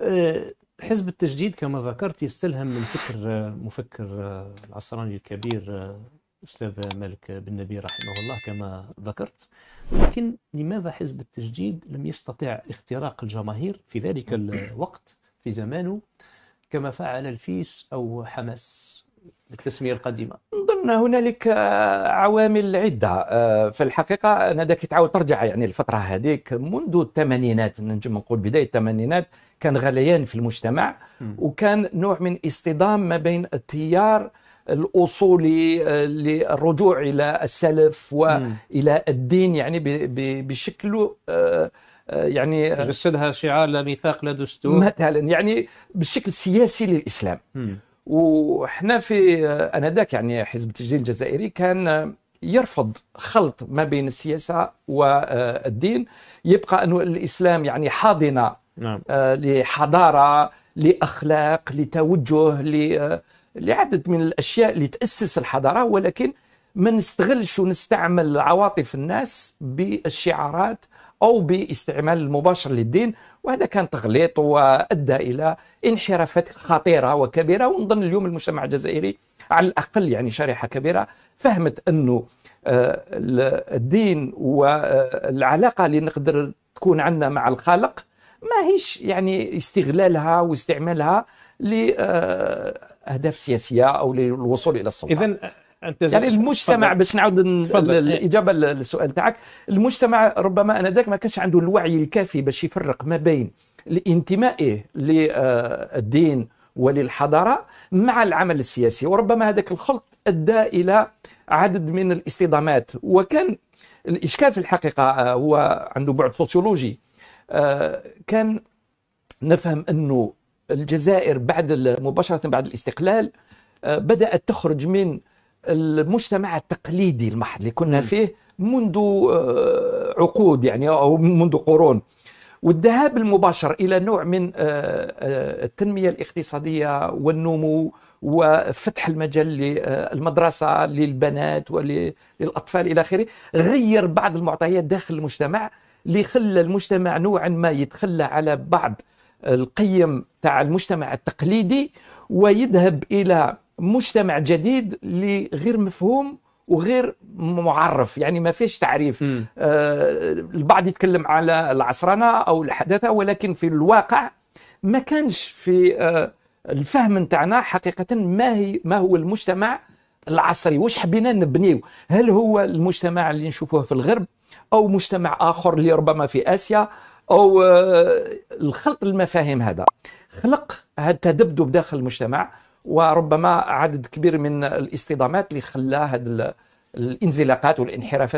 آه، حزب التجديد كما ذكرت يستلهم من فكر آه، مفكر آه، العصراني الكبير أستاذ مالك بن نبي رحمه الله كما ذكرت لكن لماذا حزب التجديد لم يستطع اختراق الجماهير في ذلك الوقت في زمانه كما فعل الفيس أو حماس بالتسمية القديمة اظن هنالك آه، عوامل عده آه، في الحقيقه انا ذاك تعاود ترجع يعني الفتره هذيك منذ الثمانينات نجم نقول بدايه الثمانينات كان غليان في المجتمع وكان نوع من اصطدام ما بين التيار الاصولي آه، للرجوع الى السلف والى الدين يعني بشكله يعني جسدها شعار لا ميثاق لا دستور مثلا يعني بالشكل السياسي للاسلام وحنا في انذاك يعني حزب التجديد الجزائري كان يرفض خلط ما بين السياسه والدين يبقى انه الاسلام يعني حاضنه نعم. آه، لحضاره لاخلاق لتوجه آه، لعدد من الاشياء اللي تاسس الحضاره ولكن ما نستغلش ونستعمل عواطف الناس بالشعارات او باستعمال المباشر للدين وهذا كان تغليط وادى الى انحرافات خطيره وكبيره ونظن اليوم المجتمع الجزائري على الاقل يعني شريحه كبيره فهمت انه آه، الدين والعلاقه اللي نقدر تكون عندنا مع الخالق ما هيش يعني استغلالها واستعمالها لاهداف آه، سياسيه او للوصول الى السلطه اذا انت يعني المجتمع باش نعاود الاجابه للسؤال تاعك المجتمع ربما انذاك ما كانش عنده الوعي الكافي باش يفرق ما بين لانتمائه آه، للدين وللحضاره مع العمل السياسي وربما هذاك الخلط ادى الى عدد من الاصطدامات وكان الاشكال في الحقيقه آه، هو عنده بعد سوسيولوجي آه، كان نفهم انه الجزائر بعد مباشره بعد الاستقلال بدات تخرج من المجتمع التقليدي المحض اللي كنا فيه منذ آه، عقود يعني او منذ قرون والذهاب المباشر الى نوع من آه، آه، التنميه الاقتصاديه والنمو وفتح المجال للمدرسه للبنات وللاطفال الى اخره غير بعض المعطيات داخل المجتمع اللي خلى المجتمع نوعا ما يتخلى على بعض القيم تاع المجتمع التقليدي ويذهب الى مجتمع جديد اللي غير مفهوم وغير معرف يعني ما فيش تعريف آه البعض يتكلم على العصرنه او الحداثه ولكن في الواقع ما كانش في آه الفهم نتاعنا حقيقه ما هي ما هو المجتمع العصري واش حبينا نبنيه هل هو المجتمع اللي نشوفوه في الغرب او مجتمع اخر اللي ربما في اسيا او آه الخلط المفاهيم هذا خلق هذا التذبذب داخل المجتمع وربما عدد كبير من الاصطدامات اللي خلى هذه الانزلاقات والانحرافات